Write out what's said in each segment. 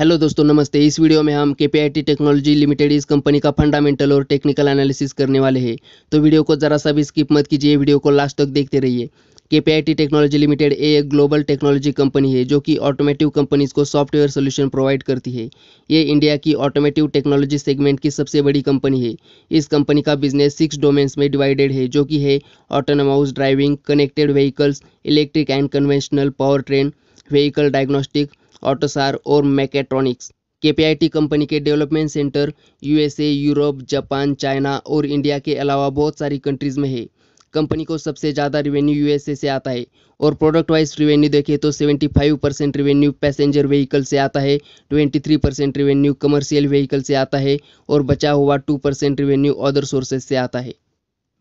hello दोस्तों नमस्ते इस वीडियो में हम के टेक्नोलॉजी लिमिटेड इस कंपनी का फंडामेंटल और टेक्निकल एनालिसिस करने वाले हैं तो वीडियो को ज़रा सा भी स्किप मत कीजिए वीडियो को लास्ट तक देखते रहिए के टेक्नोलॉजी लिमिटेड ए एक ग्लोबल टेक्नोलॉजी कंपनी है जो कि ऑटोमेटिव कंपनीज को सॉफ्टवेयर सोल्यूशन प्रोवाइड करती है ये इंडिया की ऑटोमेटिव टेक्नोलॉजी सेगमेंट की सबसे बड़ी कंपनी है इस कंपनी का बिजनेस सिक्स डोमेन्स में डिवाइडेड है जो कि है autonomous driving connected vehicles electric and conventional power train vehicle diagnostic AUTOSAR और मैकेट्रॉनिक्स के कंपनी के development centre USA Europe Japan China और इंडिया के अलावा बहुत सारी कंट्रीज़ में है कंपनी को सबसे ज़्यादा रिवेन्यू यूएसए से आता है और प्रोडक्ट वाइज रिवेन्यू देखें तो 75 परसेंट रिवेन्यू पैसेंजर व्हीकल से आता है 23 परसेंट रिवेन्यू कमर्शियल व्हीकल से आता है और बचा हुआ 2 परसेंट रिवेन्यू अदर सोर्सेज से आता है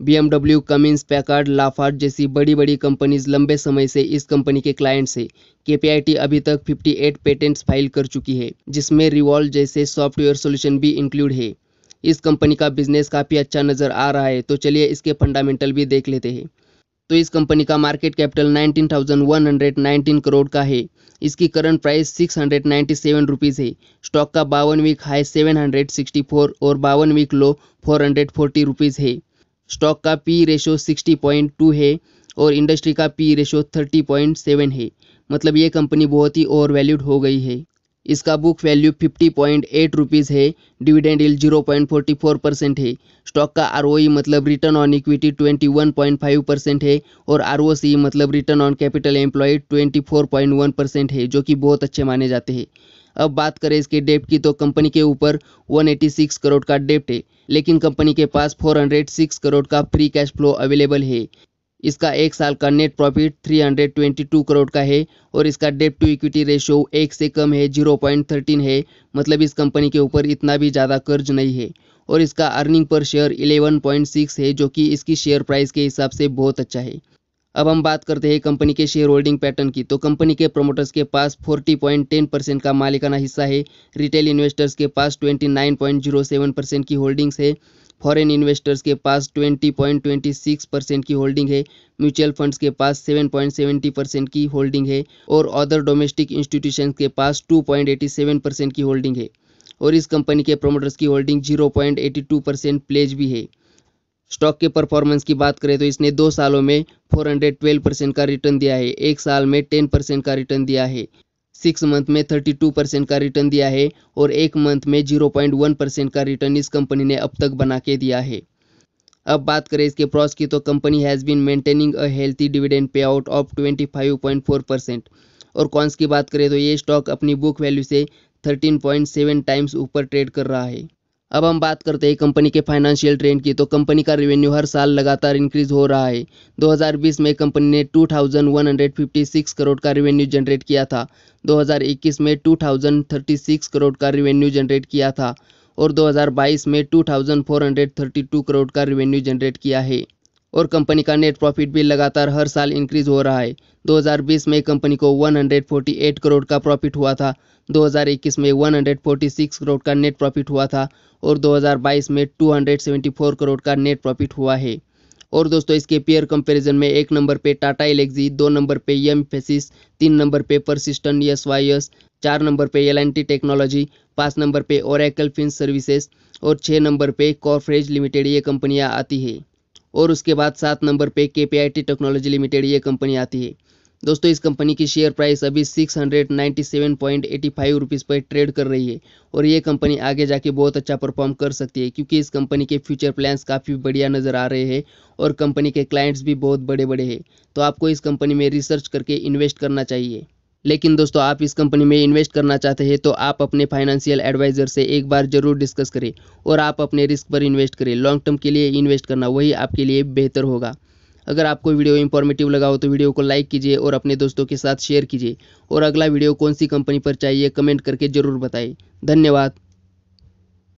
बीएमडब्ल्यू कमिंस पैकार्ड लाफार्ड जैसी बड़ी बड़ी कंपनीज लंबे समय से इस कंपनी के क्लाइंट्स है केपीआईटी अभी तक 58 पेटेंट्स फाइल कर चुकी है जिसमें रिवॉल्व जैसे सॉफ्टवेयर सोल्यूशन भी इंक्लूड है इस कंपनी का बिजनेस काफ़ी अच्छा नज़र आ रहा है तो चलिए इसके फंडामेंटल भी देख लेते हैं तो इस कंपनी का मार्केट कैपिटल 19,119 करोड़ का है इसकी करंट प्राइस 697 हंड्रेड है स्टॉक का बावन वीक हाई 764 और बावन वीक लो 440 हंड्रेड है स्टॉक का पी रेशो 60.2 है और इंडस्ट्री का पी रेशो 30.7 है मतलब ये कंपनी बहुत ही ओवर वैल्यूड हो गई है इसका बुक वैल्यू 50.8 पॉइंट रुपीज़ है डिविडेंड इल 0.44 परसेंट है स्टॉक का आर e मतलब रिटर्न ऑन इक्विटी 21.5 परसेंट है और आर मतलब return on capital point 24.1 percent है जो कि बहुत अच्छे माने जाते हैं अब बात करें इसके डेप्ट की तो कंपनी के ऊपर 186 करोड़ का डेप्ट है लेकिन कंपनी के पास 406 करोड़ का फ्री कैश फ्लो अवेलेबल है इसका एक साल का नेट प्रॉफिट 322 करोड़ का है और इसका डेप टू इक्विटी रेशियो एक से कम है 0.13 है मतलब इस कंपनी के ऊपर इतना भी ज़्यादा कर्ज नहीं है और इसका अर्निंग पर शेयर 11.6 है जो कि इसकी शेयर प्राइस के हिसाब से बहुत अच्छा है अब हम बात करते हैं कंपनी के शेयर होल्डिंग पैटर्न की तो कंपनी के प्रमोटर्स के पास 40.10 परसेंट का मालिकाना हिस्सा है रिटेल इन्वेस्टर्स के पास 29.07 परसेंट की होल्डिंग्स है फॉरेन इन्वेस्टर्स के पास 20.26 परसेंट की होल्डिंग है म्यूचुअल फंड्स के पास 7.70 परसेंट की होल्डिंग है और अदर डोमेस्टिक इंस्टीट्यूशन के पास टू परसेंट की होल्डिंग है और इस कंपनी के प्रोमोटर्स की होल्डिंग जीरो परसेंट प्लेज भी है स्टॉक के परफॉर्मेंस की बात करें तो इसने दो सालों में 412 परसेंट का रिटर्न दिया है एक साल में 10 परसेंट का रिटर्न दिया है सिक्स मंथ में 32 परसेंट का रिटर्न दिया है और एक मंथ में 0.1 परसेंट का रिटर्न इस कंपनी ने अब तक बना के दिया है अब बात करें इसके प्रॉस की तो company has been maintaining a healthy dividend pay out of four percent और कॉन्स की बात करें तो ये स्टॉक अपनी बुक वैल्यू से सेवन टाइम्स ऊपर ट्रेड कर रहा है अब हम बात करते हैं कंपनी के फाइनेंशियल ट्रेंड की तो कंपनी का रेवेन्यू हर साल लगातार इंक्रीज हो रहा है 2020 में कंपनी ने 2156 करोड़ का रेवेन्यू जनरेट किया था 2021 में 2036 करोड़ का रेवेन्यू जनरेट किया था और 2022 में 2432 करोड़ का रेवेन्यू जनरेट किया है और कंपनी का नेट प्रॉफिट भी लगातार हर साल इंक्रीज हो रहा है 2020 में कंपनी को 148 करोड़ का प्रॉफिट हुआ था 2021 में 146 करोड़ का नेट प्रॉफिट हुआ था और 2022 में 274 करोड़ का नेट प्रॉफिट हुआ है और दोस्तों इसके पेयर कंपैरिजन में एक नंबर पे टाटा एलेक्जी दो नंबर पे एम फेसिस तीन नंबर पे परसिस्टेंट एस वाई एस चार नंबर पे एल टेक्नोलॉजी पाँच नंबर पे ओरेकल फिन सर्विसेज और छः नंबर पे कॉर्फरेज लिमिटेड ये कंपनियाँ आती है और उसके बाद सात नंबर पे के टेक्नोलॉजी लिमिटेड ये कंपनी आती है दोस्तों इस कंपनी की शेयर प्राइस अभी 697.85 हंड्रेड पर ट्रेड कर रही है और ये कंपनी आगे जाके बहुत अच्छा परफॉर्म कर सकती है क्योंकि इस कंपनी के फ्यूचर प्लान्स काफ़ी बढ़िया नज़र आ रहे हैं और कंपनी के क्लाइंट्स भी बहुत बड़े बड़े हैं तो आपको इस कंपनी में रिसर्च करके इन्वेस्ट करना चाहिए लेकिन दोस्तों आप इस कंपनी में इन्वेस्ट करना चाहते हैं तो आप अपने फाइनेंशियल एडवाइजर से एक बार जरूर डिस्कस करें और आप अपने रिस्क पर इन्वेस्ट करें लॉन्ग टर्म के लिए इन्वेस्ट करना वही आपके लिए बेहतर होगा अगर आपको वीडियो इंफॉर्मेटिव लगा हो तो वीडियो को लाइक कीजिए और अपने दोस्तों के साथ शेयर कीजिए और अगला वीडियो कौन सी कंपनी पर चाहिए कमेंट करके ज़रूर बताएं धन्यवाद